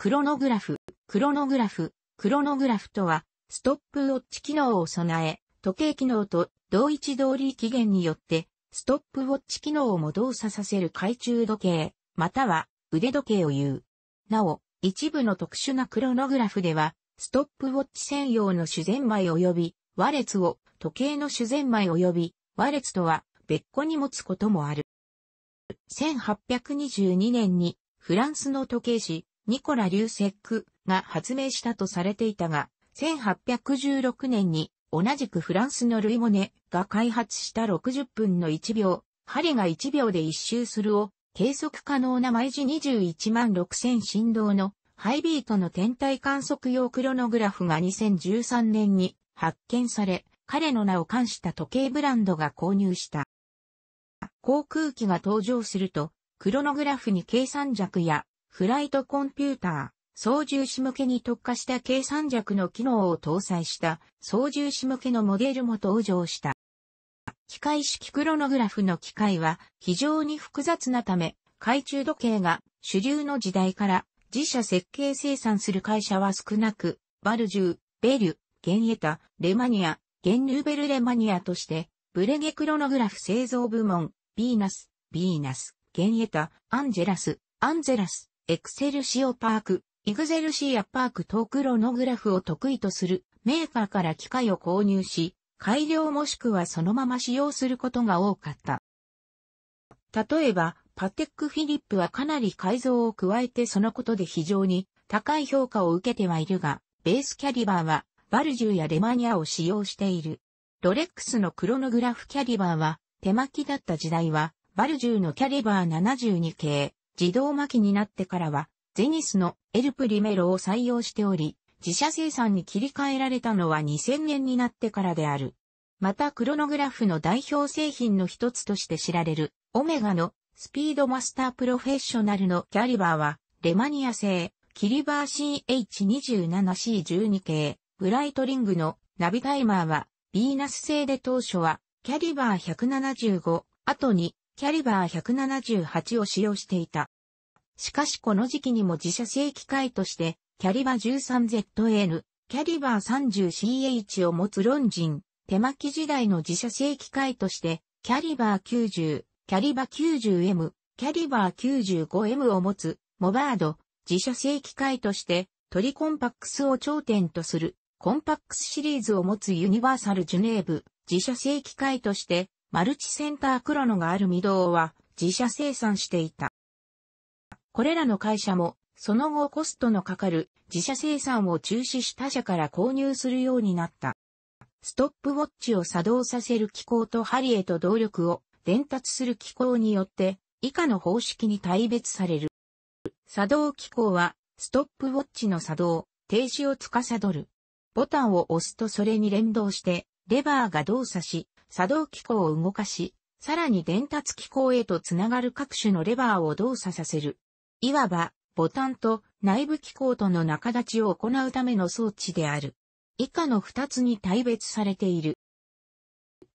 クロノグラフ、クロノグラフ、クロノグラフとは、ストップウォッチ機能を備え、時計機能と同一通り期限によって、ストップウォッチ機能をも動作させる懐中時計、または腕時計を言う。なお、一部の特殊なクロノグラフでは、ストップウォッチ専用の主前枚及び、和列を時計の主前枚及び、和列とは別個に持つこともある。1822年にフランスの時計師、ニコラ・リューセックが発明したとされていたが、1816年に同じくフランスのルイモネが開発した60分の1秒、針が1秒で1周するを計測可能な毎時21万6000振動のハイビートの天体観測用クロノグラフが2013年に発見され、彼の名を冠した時計ブランドが購入した。航空機が登場すると、クロノグラフに計算尺やフライトコンピューター、操縦士向けに特化した計算弱の機能を搭載した操縦士向けのモデルも登場した。機械式クロノグラフの機械は非常に複雑なため、懐中時計が主流の時代から自社設計生産する会社は少なく、バルジュー、ベリュ、ゲンエタ、レマニア、ゲンヌーベルレマニアとして、ブレゲクロノグラフ製造部門、ビーナス、ビーナス、ゲンエタ、アンジェラス、アンゼラス、エクセルシオパーク、イグゼルシアパークとクロノグラフを得意とするメーカーから機械を購入し、改良もしくはそのまま使用することが多かった。例えば、パテックフィリップはかなり改造を加えてそのことで非常に高い評価を受けてはいるが、ベースキャリバーはバルジューやレマニアを使用している。ロレックスのクロノグラフキャリバーは手巻きだった時代はバルジューのキャリバー72系、自動巻きになってからは、ゼニスのエルプリメロを採用しており、自社生産に切り替えられたのは2000年になってからである。またクロノグラフの代表製品の一つとして知られる、オメガのスピードマスタープロフェッショナルのキャリバーは、レマニア製、キリバー CH27C12 系、ブライトリングのナビタイマーは、ビーナス製で当初は、キャリバー175、後に、キャリバー178を使用していた。しかしこの時期にも自社製機械として、キャリバ 13ZN、キャリバー 30CH を持つロンジン、手巻き時代の自社製機械として、キャリバー90、キャリバー 90M、キャリバー 95M を持つ、モバード、自社製機械として、トリコンパックスを頂点とする、コンパックスシリーズを持つユニバーサルジュネーブ、自社製機械として、マルチセンタークロノがあるミドウは、自社生産していた。これらの会社も、その後コストのかかる自社生産を中止し他社から購入するようになった。ストップウォッチを作動させる機構と針へと動力を伝達する機構によって以下の方式に対別される。作動機構はストップウォッチの作動、停止を司る。ボタンを押すとそれに連動してレバーが動作し、作動機構を動かし、さらに伝達機構へとつながる各種のレバーを動作させる。いわば、ボタンと内部機構との中立ちを行うための装置である。以下の二つに対別されている。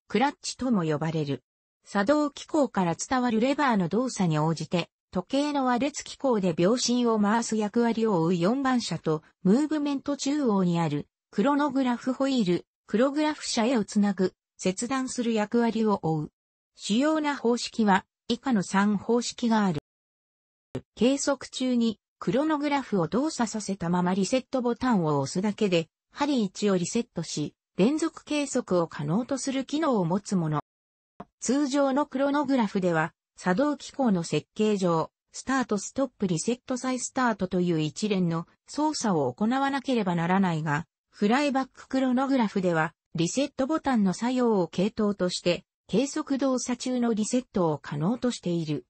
クラッチとも呼ばれる。作動機構から伝わるレバーの動作に応じて、時計の和列機構で秒針を回す役割を負う4番車と、ムーブメント中央にある、クロノグラフホイール、クログラフ車へをつなぐ、切断する役割を負う。主要な方式は、以下の3方式がある。計測中にクロノグラフを動作させたままリセットボタンを押すだけで、針1をリセットし、連続計測を可能とする機能を持つもの。通常のクロノグラフでは、作動機構の設計上、スタートストップリセット再スタートという一連の操作を行わなければならないが、フライバッククロノグラフでは、リセットボタンの作用を系統として、計測動作中のリセットを可能としている。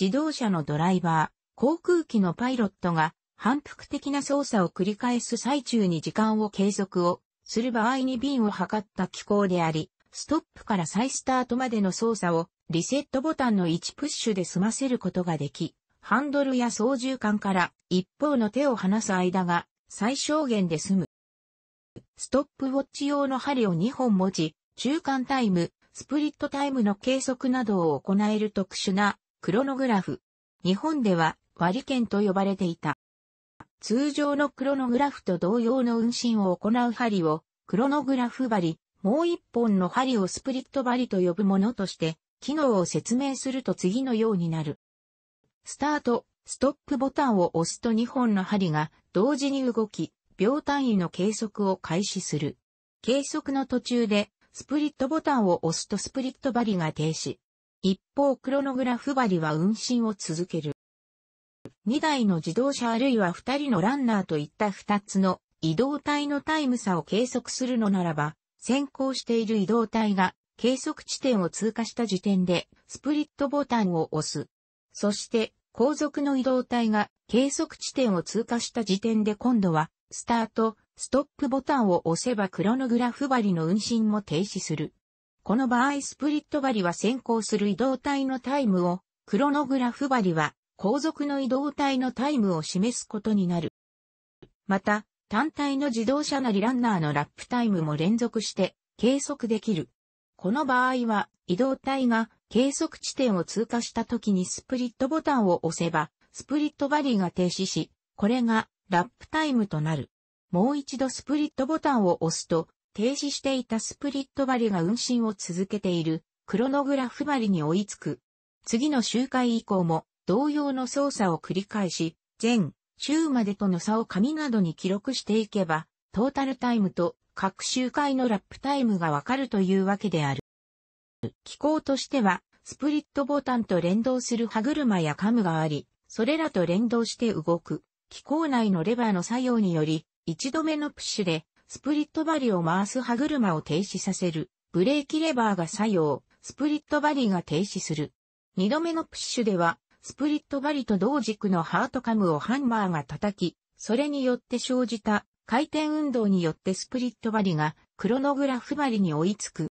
自動車のドライバー、航空機のパイロットが反復的な操作を繰り返す最中に時間を継続をする場合に便を測った機構であり、ストップから再スタートまでの操作をリセットボタンの1プッシュで済ませることができ、ハンドルや操縦桿から一方の手を離す間が最小限で済む。ストップウォッチ用の針を2本持ち、中間タイム、スプリットタイムの計測などを行える特殊なクロノグラフ。日本ではバリケンと呼ばれていた。通常のクロノグラフと同様の運針を行う針を、クロノグラフ針、もう一本の針をスプリット針と呼ぶものとして、機能を説明すると次のようになる。スタート、ストップボタンを押すと2本の針が同時に動き、秒単位の計測を開始する。計測の途中で、スプリットボタンを押すとスプリット針が停止。一方、クロノグラフ針は運針を続ける。2台の自動車あるいは2人のランナーといった2つの移動体のタイム差を計測するのならば、先行している移動体が計測地点を通過した時点でスプリットボタンを押す。そして後続の移動体が計測地点を通過した時点で今度はスタート、ストップボタンを押せばクロノグラフ針の運針も停止する。この場合スプリット針は先行する移動体のタイムをクロノグラフ針は後続の移動体のタイムを示すことになる。また、単体の自動車なりランナーのラップタイムも連続して計測できる。この場合は、移動体が計測地点を通過した時にスプリットボタンを押せば、スプリットバリが停止し、これがラップタイムとなる。もう一度スプリットボタンを押すと、停止していたスプリットバリが運針を続けている、クロノグラフバリに追いつく。次の周回以降も、同様の操作を繰り返し、全中までとの差を紙などに記録していけば、トータルタイムと各周回のラップタイムがわかるというわけである。機構としては、スプリットボタンと連動する歯車やカムがあり、それらと連動して動く、機構内のレバーの作用により、一度目のプッシュで、スプリットバリを回す歯車を停止させる、ブレーキレバーが作用、スプリットバリが停止する。二度目のプッシュでは、スプリット針と同軸のハートカムをハンマーが叩き、それによって生じた回転運動によってスプリット針がクロノグラフ針に追いつく。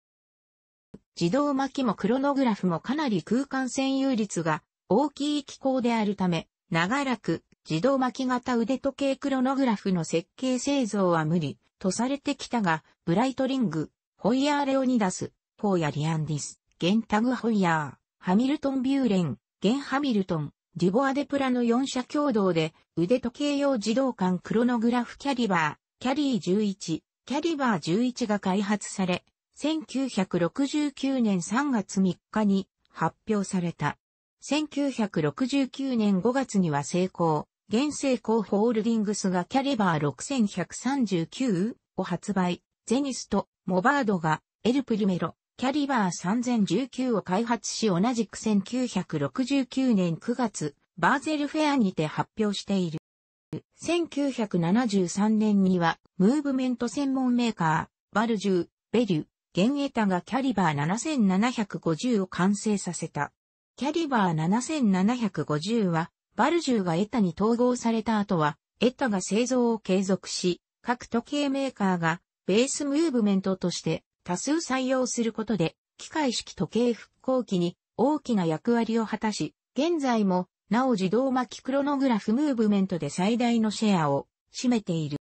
自動巻きもクロノグラフもかなり空間占有率が大きい機構であるため、長らく自動巻き型腕時計クロノグラフの設計製造は無理とされてきたが、ブライトリング、ホイヤー・レオニダス、ポーヤ・リアンディス、ゲンタグ・ホイヤー、ハミルトン・ビューレン、現ハミルトン、デュボアデプラの4社共同で、腕時計用自動艦クロノグラフキャリバー、キャリー11、キャリバー11が開発され、1969年3月3日に発表された。1969年5月には成功、現成功ホールディングスがキャリバー6139を発売、ゼニスとモバードがエルプリメロ、キャリバー3019を開発し同じく1969年9月、バーゼルフェアにて発表している。1973年には、ムーブメント専門メーカー、バルジュベリュ、ゲンエタがキャリバー7750を完成させた。キャリバー7750は、バルジュがエタに統合された後は、エタが製造を継続し、各時計メーカーがベースムーブメントとして多数採用することで、機械式時計復興機に大きな役割を果たし、現在も、なお自動巻きクロノグラフムーブメントで最大のシェアを占めている。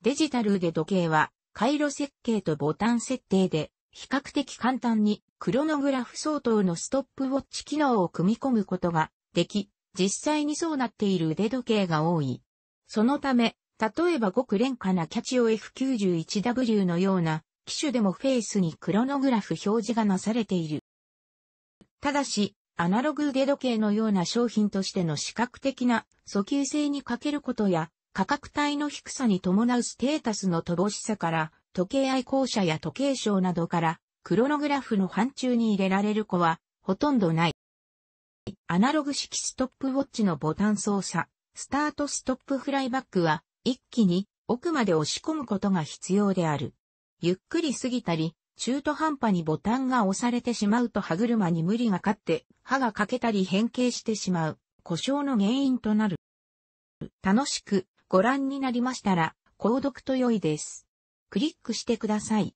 デジタル腕時計は、回路設計とボタン設定で、比較的簡単にクロノグラフ相当のストップウォッチ機能を組み込むことができ、実際にそうなっている腕時計が多い。そのため、例えばごく廉価なキャチオ F91W のような機種でもフェイスにクロノグラフ表示がなされている。ただし、アナログ腕時計のような商品としての視覚的な訴求性に欠けることや、価格帯の低さに伴うステータスの乏しさから、時計愛好者や時計賞などから、クロノグラフの範疇に入れられる子は、ほとんどない。アナログ式ストップウォッチのボタン操作、スタートストップフライバックは、一気に奥まで押し込むことが必要である。ゆっくり過ぎたり、中途半端にボタンが押されてしまうと歯車に無理がかって、歯が欠けたり変形してしまう、故障の原因となる。楽しくご覧になりましたら、購読と良いです。クリックしてください。